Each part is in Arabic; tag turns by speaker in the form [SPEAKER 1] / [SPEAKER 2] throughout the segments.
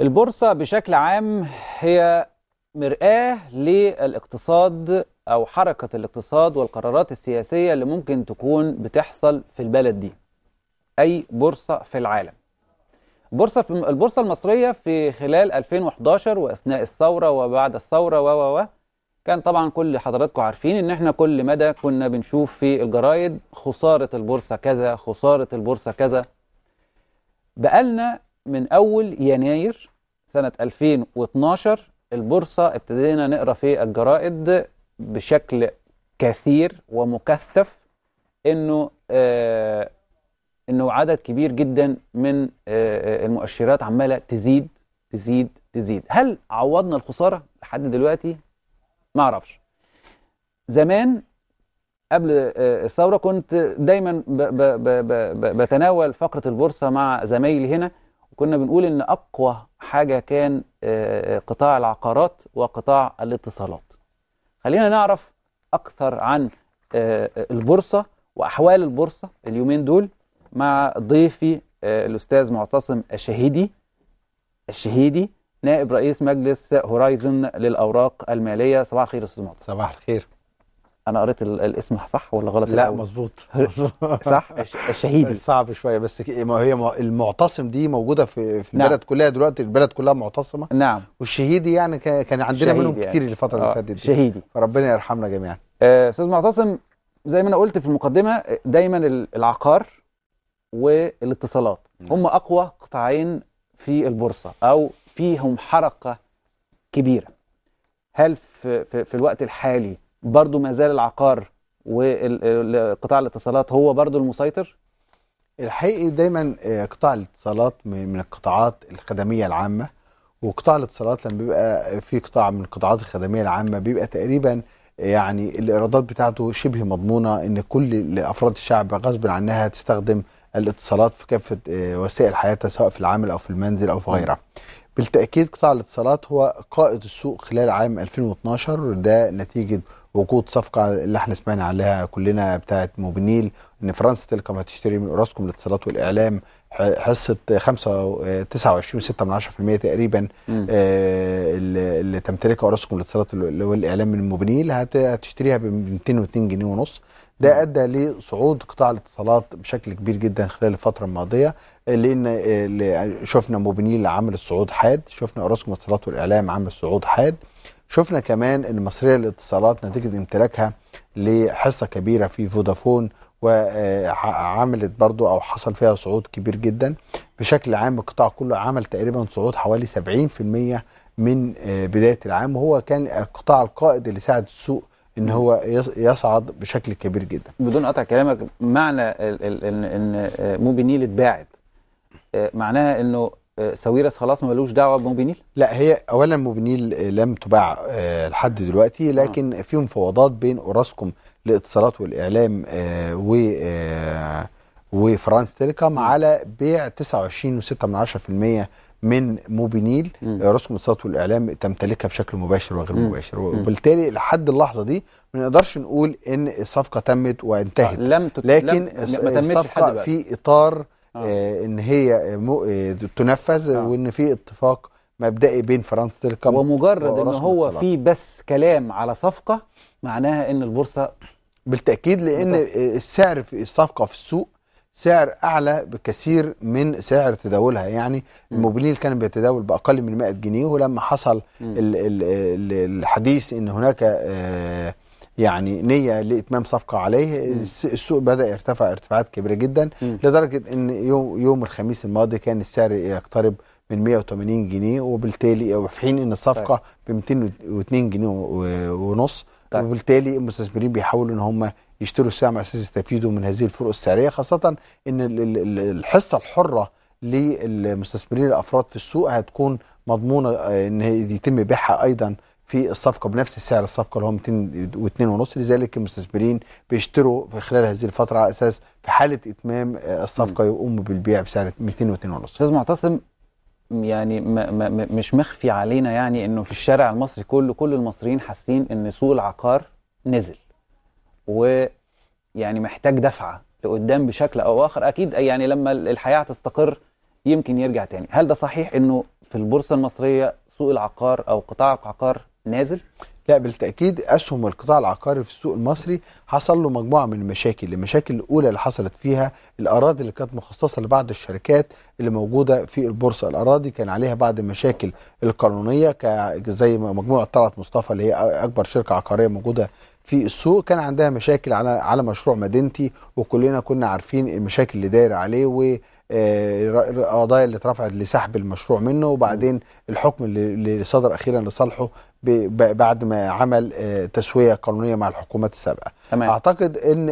[SPEAKER 1] البورصة بشكل عام هي مرآة للاقتصاد أو حركة الاقتصاد والقرارات السياسية اللي ممكن تكون بتحصل في البلد دي أي بورصة في العالم البورصة, في البورصة المصرية في خلال 2011 وأثناء الثورة وبعد الثورة و و كان طبعا كل حضراتكم عارفين ان احنا كل مدى كنا بنشوف في الجرايد خسارة البورصة كذا خسارة البورصة كذا بقالنا من أول يناير سنة 2012 البورصة ابتدينا نقرأ في الجرائد بشكل كثير ومكثف انه آه انه عدد كبير جدا من آه, آه، المؤشرات عماله تزيد تزيد تزيد هل عوضنا الخساره لحد دلوقتي ما اعرفش زمان قبل آه، الثوره كنت دايما بتناول فقره البورصه مع زمايلي هنا كنا بنقول ان اقوى حاجه كان آه، آه، قطاع العقارات وقطاع الاتصالات خلينا نعرف اكثر عن آه، البورصه واحوال البورصه اليومين دول مع ضيفي الاستاذ معتصم الشهيدي الشهيدي نائب رئيس مجلس هورايزن للاوراق الماليه صباح الخير استاذ معتصم صباح الخير انا قريت الاسم صح ولا غلط لا مظبوط صح الشهيدي
[SPEAKER 2] صعب شويه بس ما هي المعتصم دي موجوده في في نعم. البلد كلها دلوقتي البلد كلها معتصمه نعم والشهيدي
[SPEAKER 1] يعني كان عندنا منهم يعني. كتير الفتره اللي آه، فاتت دي شهيدي
[SPEAKER 2] فربنا يرحمنا جميعا
[SPEAKER 1] آه، استاذ آه معتصم زي ما انا قلت في المقدمه دايما العقار والاتصالات نعم. هم اقوى قطاعين في البورصه او فيهم حركه كبيره هل في, في, في الوقت الحالي برضو ما زال العقار وقطاع الاتصالات هو برضو المسيطر
[SPEAKER 2] الحقيقي دايما آه، قطاع الاتصالات من القطاعات الخدميه العامه وقطاع الاتصالات لما بيبقى في قطاع من القطاعات الخدميه العامه بيبقى تقريبا يعني الايرادات بتاعته شبه مضمونه ان كل افراد الشعب غصب عنها تستخدم الاتصالات في كافه آه، وسائل حياتها سواء في العمل او في المنزل او في غيرها. بالتاكيد قطاع الاتصالات هو قائد السوق خلال عام 2012 ده نتيجه وجود صفقه اللي احنا سمعنا عليها كلنا بتاعه موبينيل ان فرنسا تيليكوم هتشتري من اوراسكوم الاتصالات والاعلام حصه 29.6% آه، تقريبا آه، اللي تمتلكها اوراسكوم الاتصالات والاعلام من موبينيل هتشتريها ب 202 جنيه ونص ده ادى لصعود قطاع الاتصالات بشكل كبير جدا خلال الفتره الماضيه لان شفنا موبينيل عمل صعود حاد شفنا اوراسكوم الاتصالات والاعلام عمل صعود حاد شفنا كمان ان مصريه للاتصالات نتيجه امتلاكها لحصه كبيره في فودافون وعملت آه، برضو او حصل فيها صعود كبير جدا بشكل عام القطاع كله عمل تقريبا صعود حوالي 70% من آه، بدايه العام وهو كان القطاع القائد اللي ساعد السوق ان هو يصعد بشكل كبير جدا
[SPEAKER 1] بدون قطع كلامك معنى ان ان موبينيل اتباعت آه، معناها انه آه، ساويرس خلاص ملوش دعوه بموبينيل؟
[SPEAKER 2] لا هي اولا موبينيل آه، لم تباع لحد دلوقتي لكن في مفاوضات بين اوراسكوم للاتصالات والاعلام و وفرانس تيليكوم على بيع 29.6% من موبينيل آه، رسوم الاقتصاد والاعلام تمتلكها بشكل مباشر وغير م. مباشر وبالتالي لحد اللحظه دي ما نقدرش نقول ان الصفقه تمت وانتهت آه، لم تت... لكن لم... الصفقه في اطار آه. آه. ان هي مو... تنفذ آه. وان في اتفاق مبدئي بين فرنسا تلكم ومجرد ان هو الصلاة. في بس كلام
[SPEAKER 1] على صفقه معناها ان البورصه بالتاكيد لان بتصفيق. السعر في
[SPEAKER 2] الصفقه في السوق سعر اعلى بكثير من سعر تداولها يعني الموبيليل كان بيتداول باقل من 100 جنيه ولما حصل الـ الـ الحديث ان هناك آه، يعني نيه لاتمام صفقه عليه السوق بدا يرتفع ارتفاعات كبيره جدا لدرجه ان يوم الخميس الماضي كان السعر يقترب من 180 جنيه وبالتالي او في حين ان الصفقه ب طيب. 202 جنيه ونص طيب. وبالتالي المستثمرين بيحاولوا ان هم يشتروا السهم على اساس يستفيدوا من هذه الفروق السعريه خاصه ان الحصه الحره للمستثمرين الافراد في السوق هتكون مضمونه آه، ان يتم بيعها ايضا في الصفقه بنفس سعر الصفقه اللي هو 202 ونص لذلك المستثمرين بيشتروا في خلال هذه الفتره على
[SPEAKER 1] اساس في حاله اتمام آه، الصفقه يقوموا بالبيع بسعر 202 ونص. استاذ معتصم يعني مش مخفي علينا يعني انه في الشارع المصري كله كل المصريين حاسين ان سوق العقار نزل ويعني محتاج دفعه لقدام بشكل او اخر اكيد يعني لما الحياه هتستقر يمكن يرجع تاني هل ده صحيح انه في البورصه المصريه سوق العقار او قطاع العقار نازل لا
[SPEAKER 2] بالتاكيد اسهم القطاع العقاري في السوق المصري حصل له مجموعه من المشاكل المشاكل الاولى اللي حصلت فيها الاراضي اللي كانت مخصصه لبعض الشركات اللي موجوده في البورصه الاراضي كان عليها بعض المشاكل القانونيه زي مجموعه طلعت مصطفى اللي هي اكبر شركه عقاريه موجوده في السوق كان عندها مشاكل على على مشروع مدينتي وكلنا كنا عارفين المشاكل اللي دايره عليه و آه، القضايا اللي اترفعت لسحب المشروع منه وبعدين الحكم اللي صدر اخيرا لصالحه بعد ما عمل آه، تسويه قانونيه مع الحكومات السابقه تمام. اعتقد ان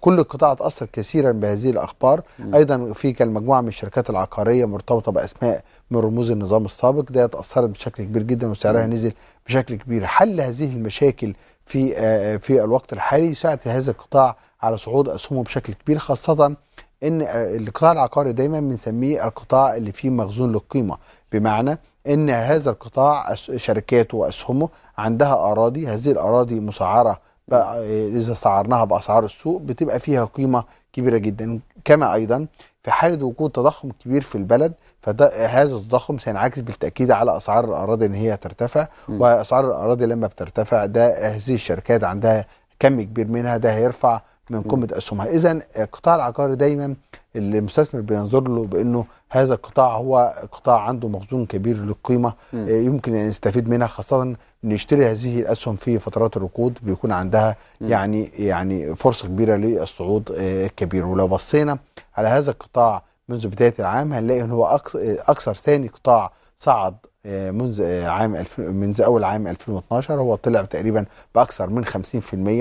[SPEAKER 2] كل القطاع اتاثر كثيرا بهذه الاخبار م. ايضا في كان مجموعه من الشركات العقاريه مرتبطه باسماء من رموز النظام السابق ده اتاثرت بشكل كبير جدا وسعرها م. نزل بشكل كبير حل هذه المشاكل في آه، في الوقت الحالي ساعد هذا القطاع على صعود اسهمه بشكل كبير خاصه ان آه، القطاع العقاري دايما بنسميه القطاع اللي فيه مخزون للقيمه بمعنى ان هذا القطاع شركاته واسهمه عندها اراضي هذه الاراضي مسعره آه، اذا سعرناها باسعار السوق بتبقى فيها قيمه كبيره جدا كما ايضا في حاله وجود تضخم كبير في البلد فده هذا التضخم سينعكس بالتاكيد على اسعار الاراضي ان هي ترتفع م. واسعار الاراضي لما بترتفع ده هذه الشركات عندها كم كبير منها ده هيرفع من قمه اسهمها اذا القطاع العقاري دايما المستثمر بينظر له بانه هذا القطاع هو قطاع عنده مخزون كبير للقيمه م. آه، يمكن ان يستفيد منها خاصه ان يشتري هذه الاسهم في فترات الركود بيكون عندها م. يعني يعني فرصه كبيره للصعود الكبير آه، ولو بصينا على هذا القطاع منذ بدايه العام هنلاقي ان هو آه، اكثر ثاني قطاع صعد منذ عام منذ اول عام 2012 هو طلع تقريبا باكثر من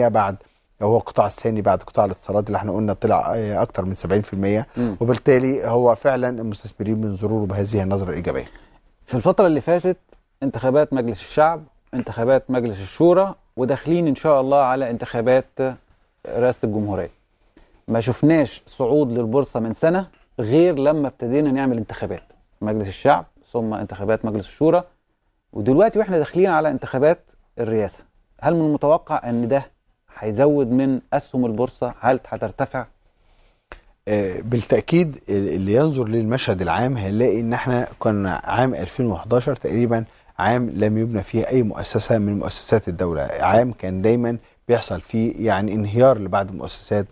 [SPEAKER 2] 50% بعد هو القطاع الثاني بعد قطاع الاتصالات اللي احنا قلنا طلع آه، اكتر من 70% م. وبالتالي هو فعلا المستثمرين من زروره بهذه
[SPEAKER 1] النظره الايجابيه. في الفتره اللي فاتت انتخابات مجلس الشعب، انتخابات مجلس الشورى وداخلين ان شاء الله على انتخابات آه، رئاسه الجمهوريه. ما شفناش صعود للبورصه من سنه غير لما ابتدينا نعمل انتخابات مجلس الشعب ثم انتخابات مجلس الشورى ودلوقتي واحنا داخلين على انتخابات الرئاسه. هل من المتوقع ان ده هيزود من اسهم البورصه هل هترتفع
[SPEAKER 2] آه، بالتاكيد اللي ينظر للمشهد العام هيلاقي ان احنا كنا عام 2011 تقريبا عام لم يبنى فيه اي مؤسسه من مؤسسات الدوله عام كان دايما بيحصل فيه يعني انهيار لبعض المؤسسات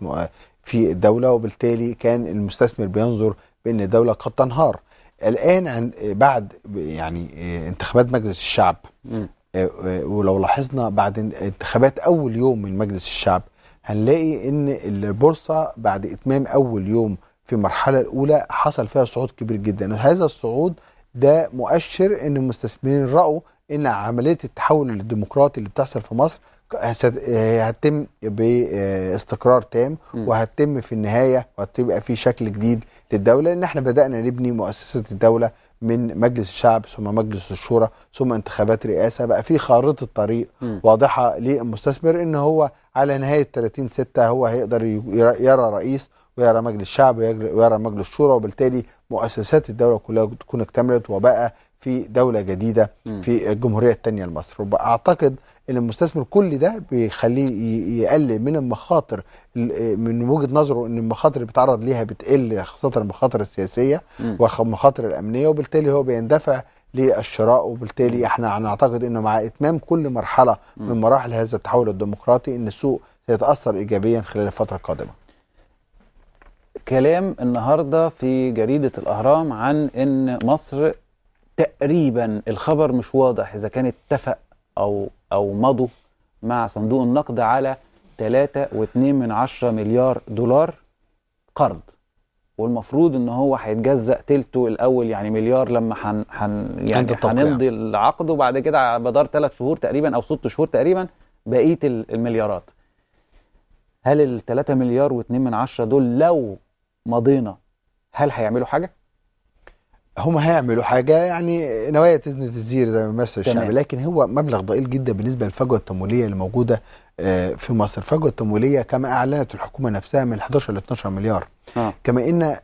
[SPEAKER 2] في الدوله وبالتالي كان المستثمر بينظر بان الدوله قد تنهار الان بعد يعني آه، انتخابات مجلس الشعب آه، آه، ولو لاحظنا بعد انتخابات اول يوم من مجلس الشعب هنلاقي ان البورصه بعد اتمام اول يوم في المرحله الاولى حصل فيها صعود كبير جدا هذا الصعود ده مؤشر ان المستثمرين راوا ان عمليه التحول الديمقراطي اللي بتحصل في مصر هتتم باستقرار تام وهتتم في النهايه وهتبقى في شكل جديد للدوله لان احنا بدانا نبني مؤسسه الدوله من مجلس الشعب ثم مجلس الشورى ثم انتخابات رئاسه بقى في خارطه طريق م. واضحه للمستثمر ان هو على نهايه 30 6 هو هيقدر يرى رئيس ويرى مجلس الشعب ويرى مجلس الشورى وبالتالي مؤسسات الدوله كلها تكون اكتملت وبقى في دوله جديده في الجمهوريه الثانيه لمصر واعتقد ان المستثمر كل ده بيخليه يقلل من المخاطر من وجهه نظره ان المخاطر اللي بيتعرض ليها بتقل خاصه المخاطر السياسيه والمخاطر الامنيه وبالتالي هو بيندفع للشراء وبالتالي احنا هنعتقد انه مع اتمام كل مرحله من مراحل هذا التحول الديمقراطي ان السوق سيتاثر ايجابيا خلال الفتره القادمه
[SPEAKER 1] كلام النهارده في جريده الاهرام عن ان مصر تقريبا الخبر مش واضح اذا كان اتفق او او مضوا مع صندوق النقد على 3.2 من عشرة مليار دولار قرض والمفروض ان هو هيتجزأ تلته الاول يعني مليار لما حن حن يعني هنمضي يعني. العقد وبعد كده على مدار ثلاث شهور تقريبا او ست شهور تقريبا بقيه المليارات هل ال 3 مليار و2 من عشره دول لو مضينا هل هيعملوا حاجه هم هيعملوا
[SPEAKER 2] حاجه يعني نوايا تزنة الزير زي ما بيمثل الشعب لكن هو مبلغ ضئيل جدا بالنسبه للفجوه التمويليه اللي موجوده آه، في مصر، الفجوه التمويليه كما اعلنت الحكومه نفسها من 11 ل 12 مليار. آه. كما ان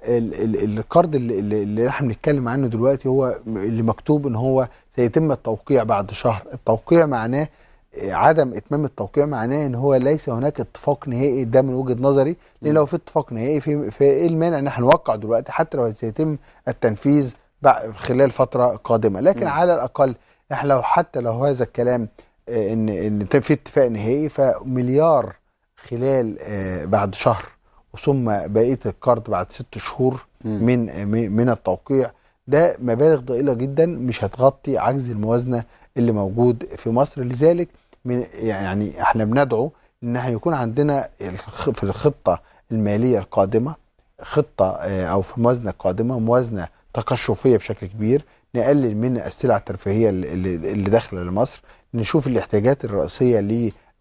[SPEAKER 2] القرض اللي احنا بنتكلم عنه دلوقتي هو اللي مكتوب ان هو سيتم التوقيع بعد شهر، التوقيع معناه عدم اتمام التوقيع معناه ان هو ليس هناك اتفاق نهائي ده من وجهه نظري لان لو في اتفاق نهائي في ايه المانع ان احنا نوقع دلوقتي حتى لو سيتم التنفيذ خلال فتره قادمه لكن م. على الاقل احنا لو حتى لو هذا الكلام آه، ان ان في اتفاق نهائي فمليار خلال آه، بعد شهر وثم بقيه الكارد بعد ست شهور من من التوقيع ده مبالغ ضئيله جدا مش هتغطي عجز الموازنه اللي موجود في مصر لذلك من يعني احنا بندعو ان احنا يكون عندنا في الخطه الماليه القادمه خطه آه، او في موازنه قادمه موازنه تقشفيه بشكل كبير نقلل من السلع الترفيهيه اللي داخله لمصر نشوف الاحتياجات الرئيسيه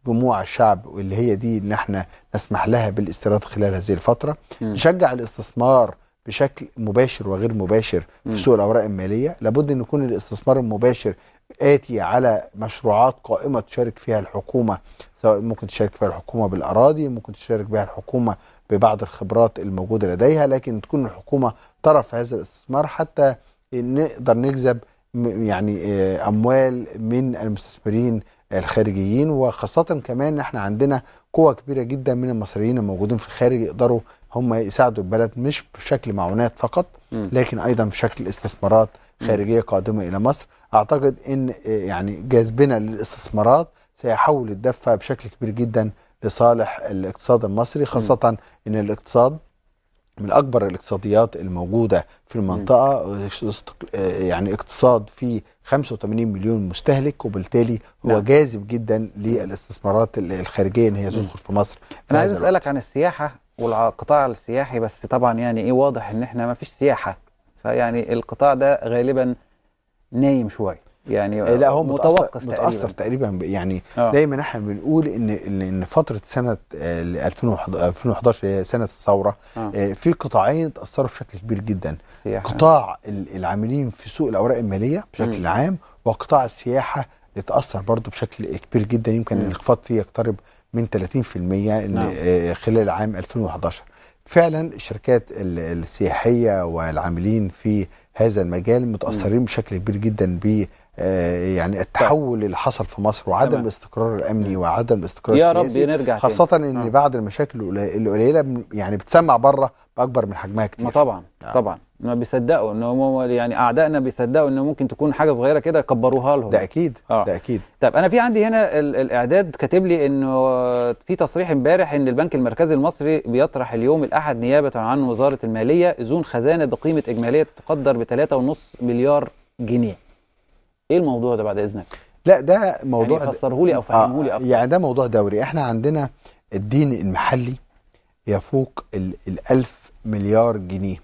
[SPEAKER 2] لجموع الشعب واللي هي دي ان احنا نسمح لها بالاستيراد خلال هذه الفتره م. نشجع الاستثمار بشكل مباشر وغير مباشر في سوق الاوراق الماليه لابد ان يكون الاستثمار المباشر اتي على مشروعات قائمه تشارك فيها الحكومه سواء ممكن تشارك فيها الحكومه بالاراضي ممكن تشارك بها الحكومه ببعض الخبرات الموجوده لديها لكن تكون الحكومه طرف هذا الاستثمار حتى نقدر نجذب يعني آه، اموال من المستثمرين الخارجيين وخاصة كمان احنا عندنا قوة كبيرة جدا من المصريين الموجودين في الخارج يقدروا هم يساعدوا البلد مش بشكل معونات فقط لكن ايضا بشكل استثمارات خارجية قادمة الى مصر اعتقد ان آه، يعني جذبنا للاستثمارات سيحول الدفة بشكل كبير جدا لصالح الاقتصاد المصري خاصة ان الاقتصاد من اكبر الاقتصاديات الموجوده في المنطقه آه، آه، يعني اقتصاد في 85 مليون مستهلك وبالتالي هو نعم. جاذب جدا للاستثمارات الخارجيه ان هي نعم. تدخل في مصر انا عايز اسالك
[SPEAKER 1] عن السياحه والقطاع السياحي بس طبعا يعني ايه واضح ان احنا ما فيش سياحه فيعني القطاع ده غالبا نايم شويه يعني آه، لا هو متوقف متاثر
[SPEAKER 2] تقريبا, تقريبا يعني أوه. دايما احنا بنقول ان ان فتره سنه 2011 آه، سنه الثوره آه. في قطاعين اتاثروا بشكل كبير جدا سياحة. قطاع العاملين في سوق الاوراق الماليه بشكل م. عام وقطاع السياحه اتاثر برضه بشكل كبير جدا يمكن الانخفاض فيه يقترب من 30% نعم. خلال عام 2011 فعلا الشركات السياحيه والعاملين في هذا المجال متاثرين م. بشكل كبير جدا ب آه، يعني طيب. التحول اللي حصل في مصر وعدم الاستقرار الامني وعدم الاستقرار السياسي يا رب نرجع خاصه تاني. ان آه. نعم. بعد المشاكل القليله يعني
[SPEAKER 1] بتسمع بره باكبر من حجمها كتير ما طبعا آه. طبعا ما بيصدقوا ان هم يعني اعدائنا بيصدقوا ان ممكن تكون حاجه صغيره كده كبروها لهم ده اكيد آه. ده اكيد طب انا في عندي هنا الاعداد كاتب لي انه في تصريح امبارح ان البنك المركزي المصري بيطرح اليوم الاحد نيابه عن وزاره الماليه زون خزانه بقيمه اجماليه تقدر ب 3.5 مليار جنيه ايه الموضوع ده بعد اذنك
[SPEAKER 2] لا ده موضوع يعني فسره لي او آه، فهمه لي اكتر يعني ده موضوع دوري احنا عندنا الدين المحلي يفوق الألف مليار جنيه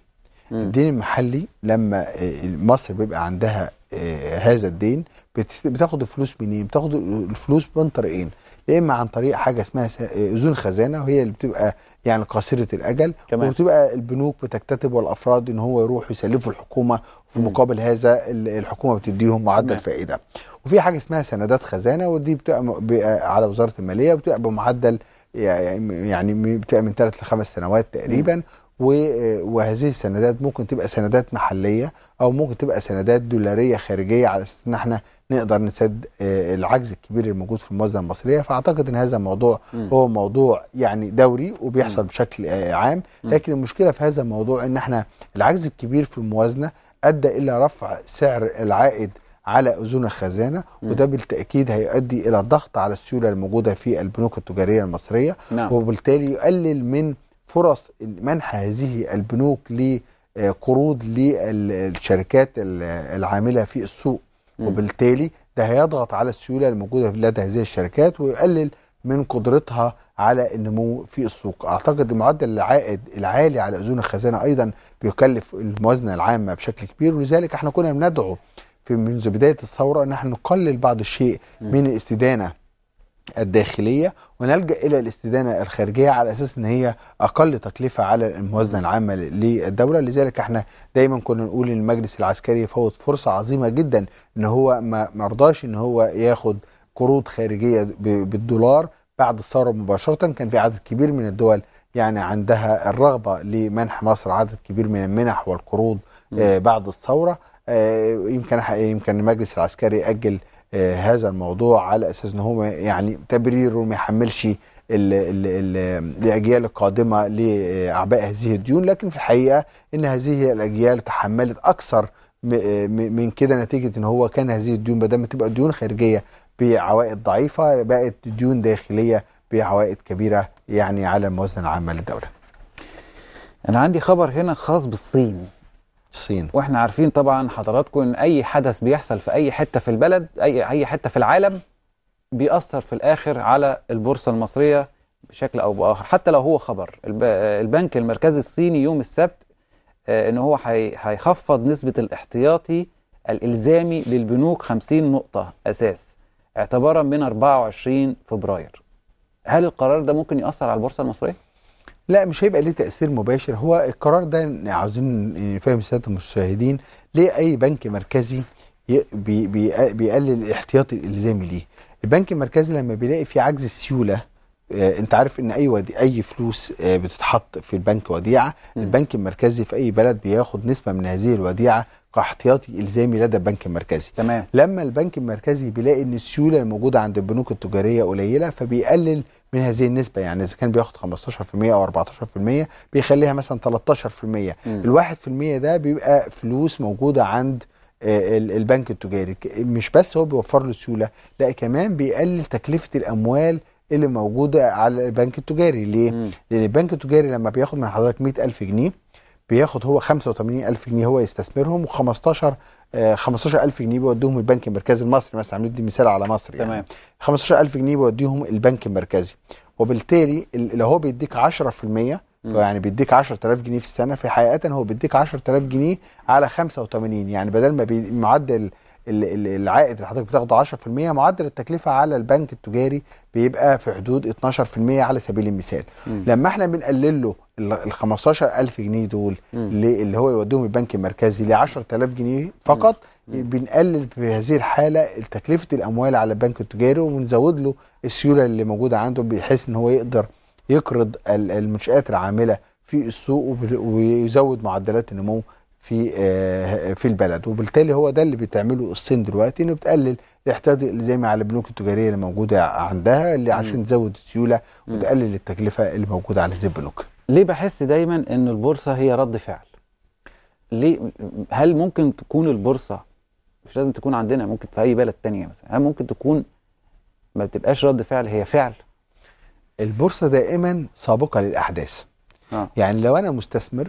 [SPEAKER 2] م. الدين المحلي لما آه، مصر بيبقى عندها آه، هذا الدين بتاخد الفلوس منين؟ بتاخد الفلوس من طريقين إيه؟ يا اما عن طريق حاجه اسمها آه، اذون خزانه وهي اللي بتبقى يعني قصيره الاجل كمان. وبتبقى البنوك بتكتتب والافراد ان هو يروح يسلفوا الحكومه في مقابل هذا الحكومه بتديهم معدل فائده وفي حاجه اسمها سندات خزانه ودي بتبقى على وزاره الماليه وبتبقى بمعدل يعني, يعني بتبقى من ثلاث لخمس سنوات تقريبا آه، وهذه السندات ممكن تبقى سندات محليه او ممكن تبقى سندات دولاريه خارجيه على اساس ان احنا نقدر نسد آه، العجز الكبير الموجود في الموازنه المصريه فاعتقد ان هذا الموضوع م. هو موضوع يعني دوري وبيحصل م. بشكل آه، عام لكن المشكله في هذا الموضوع ان احنا العجز الكبير في الموازنه ادى الى رفع سعر العائد على اذون الخزانه م. وده بالتاكيد هيؤدي الى الضغط على السيوله الموجوده في البنوك التجاريه المصريه نعم. وبالتالي يقلل من فرص منح هذه البنوك لقروض للشركات العامله في السوق وبالتالي ده هيضغط على السيوله الموجوده لدى هذه الشركات ويقلل من قدرتها على النمو في السوق اعتقد معدل العائد العالي على اذون الخزانه ايضا بيكلف الموازنه العامه بشكل كبير ولذلك احنا كنا بندعو في منذ بدايه الثوره ان احنا نقلل بعض الشيء من الاستدانه الداخلية ونلجأ إلى الاستدانة الخارجية على أساس أن هي أقل تكلفة على الموازنة العامة للدولة لذلك احنا دايما كنا نقول إن المجلس العسكري فوت فرصة عظيمة جدا أن هو ما مرضاش أن هو ياخد قروض خارجية بالدولار بعد الثورة مباشرة كان في عدد كبير من الدول يعني عندها الرغبة لمنح مصر عدد كبير من المنح والقروض آه، بعد الثورة آه، يمكن يمكن المجلس العسكري اجل آه، هذا الموضوع على اساس ان هو يعني تبريره ما يحملش الاجيال القادمه لاعباء هذه الديون لكن في الحقيقه ان هذه الاجيال تحملت اكثر آه، من كده نتيجه ان هو كان هذه الديون بدل ما تبقى ديون خارجيه بعوائد ضعيفه بقت ديون داخليه بعوائد كبيره يعني على الموازنه العامه للدوله.
[SPEAKER 1] انا عندي خبر هنا خاص بالصين. الصين واحنا عارفين طبعا حضراتكم ان اي حدث بيحصل في اي حته في البلد اي اي حته في العالم بيأثر في الاخر على البورصه المصريه بشكل او باخر حتى لو هو خبر البنك المركزي الصيني يوم السبت آه، ان هو هيخفض نسبه الاحتياطي الالزامي للبنوك 50 نقطه اساس اعتبارا من 24 فبراير هل القرار ده ممكن يأثر على البورصه المصريه لا مش هيبقى ليه تاثير
[SPEAKER 2] مباشر هو القرار ده عاوزين نفهم سياده المشاهدين ليه اي بنك مركزي بيقلل الاحتياطي الالزامي ليه البنك المركزي لما بيلاقي في عجز السيوله آه، انت عارف ان اي ودي اي فلوس آه، بتتحط في البنك وديعه البنك المركزي في اي بلد بياخد نسبه من هذه الوديعه كاحتياطي الزامي لدى البنك المركزي تمام لما البنك المركزي بيلاقي ان السيوله الموجوده عند البنوك التجاريه قليله فبيقلل من هذه النسبه يعني اذا كان بياخد 15% او 14% بيخليها مثلا 13% م. في 1% ده بيبقى فلوس موجوده عند آه، البنك التجاري مش بس هو بيوفر له سيوله لا كمان بيقلل تكلفه الاموال اللي موجوده على البنك التجاري ليه؟ مم. لان البنك التجاري لما بياخد من حضرتك 100000 جنيه بياخد هو 85000 جنيه هو يستثمرهم و15 آه 15000 جنيه بيوديهم البنك المركزي المصري مثلا عم ندي مثال على مصر يعني تمام 15000 جنيه بيوديهم البنك المركزي وبالتالي لو هو بيديك 10% يعني بيديك 10000 جنيه في السنه في حقيقه هو بيديك 10000 جنيه على 85 يعني بدل ما معدل العائد اللي حضرتك بتاخده 10% معدل التكلفه على البنك التجاري بيبقى في حدود 12% على سبيل المثال م. لما احنا بنقلل له ال 15000 جنيه دول اللي هو يوديهم البنك المركزي ل 10000 جنيه فقط م. بنقلل في هذه الحاله تكلفه الاموال على البنك التجاري وبنزود له السيوله اللي موجوده عنده بحيث ان هو يقدر يقرض المنشات العامله في السوق ويزود معدلات النمو في آه، في البلد وبالتالي هو ده اللي بتعمله الصين دلوقتي انه بتقلل الاحتياطي زي ما على البنوك التجاريه اللي موجوده عندها اللي عشان
[SPEAKER 1] تزود السيوله وتقلل التكلفه اللي موجوده على هذه البنوك. ليه بحس دايما ان البورصه هي رد فعل؟ ليه هل ممكن تكون البورصه مش لازم تكون عندنا ممكن في اي بلد تانية مثلا هل ممكن تكون ما بتبقاش رد فعل هي فعل؟ البورصه دائما سابقه للاحداث. آه. يعني
[SPEAKER 2] لو انا مستثمر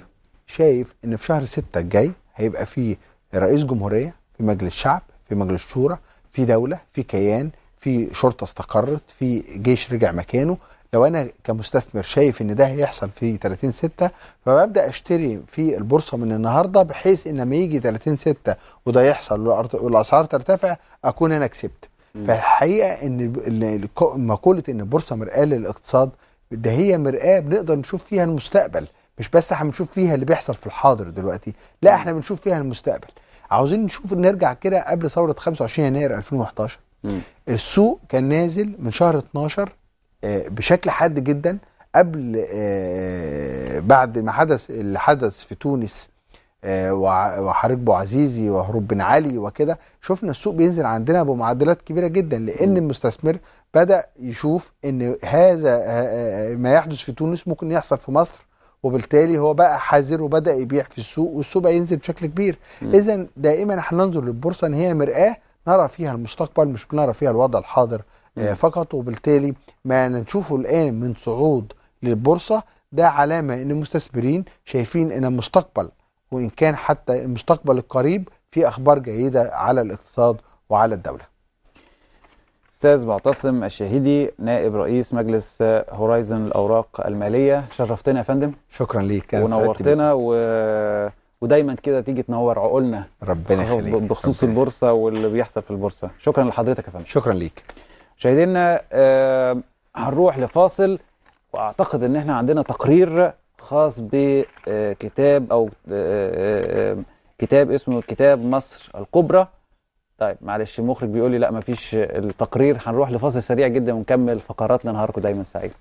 [SPEAKER 2] شايف ان في شهر 6 الجاي هيبقى في رئيس جمهوريه في مجلس شعب في مجلس شورى في دوله في كيان في شرطه استقرت في جيش رجع مكانه لو انا كمستثمر شايف ان ده هيحصل في 30 6 فببدا اشتري في البورصه من النهارده بحيث ان لما يجي 30 6 وده يحصل والاسعار ترتفع اكون انا كسبت فالحقيقه ان مقوله ان البورصه مرآه للاقتصاد ده هي مرآه بنقدر نشوف فيها المستقبل مش بس احنا بنشوف فيها اللي بيحصل في الحاضر دلوقتي لا احنا بنشوف فيها المستقبل عاوزين نشوف نرجع كده قبل ثوره 25 يناير 2011 م. السوق كان نازل من شهر 12 آه، بشكل حاد جدا قبل آه، بعد ما حدث اللي حدث في تونس آه، وحريق بو عزيزي وهروب بن علي وكده شفنا السوق بينزل عندنا بمعدلات كبيره جدا لان المستثمر بدا يشوف ان هذا ما يحدث في تونس ممكن يحصل في مصر وبالتالي هو بقى حذر وبدا يبيع في السوق والسوق بقى ينزل بشكل كبير اذا دائما احنا ننظر للبورصه ان هي مراه نرى فيها المستقبل مش بنرى فيها الوضع الحاضر آه، مم. فقط وبالتالي ما نشوفه الان من صعود للبورصه ده علامه ان المستثمرين شايفين ان المستقبل وان كان حتى المستقبل القريب في اخبار جيده على الاقتصاد وعلى الدوله
[SPEAKER 1] استاذ معتصم الشهيدي نائب رئيس مجلس هورايزن الاوراق الماليه شرفتنا يا فندم شكرا ليك ونورتنا و... ودايما كده تيجي تنور عقولنا ربنا يخليك بخصوص ربنا. البورصه واللي بيحصل في البورصه شكرا لحضرتك يا فندم شكرا ليك مشاهدينا آه هنروح لفاصل واعتقد ان احنا عندنا تقرير خاص بكتاب او آه، آه، آه، كتاب اسمه كتاب مصر الكبرى طيب معلش المخرج بيقول لي لا مفيش التقرير هنروح لفاصل سريع جدا ونكمل فقراتنا نهاركم دايما سعيد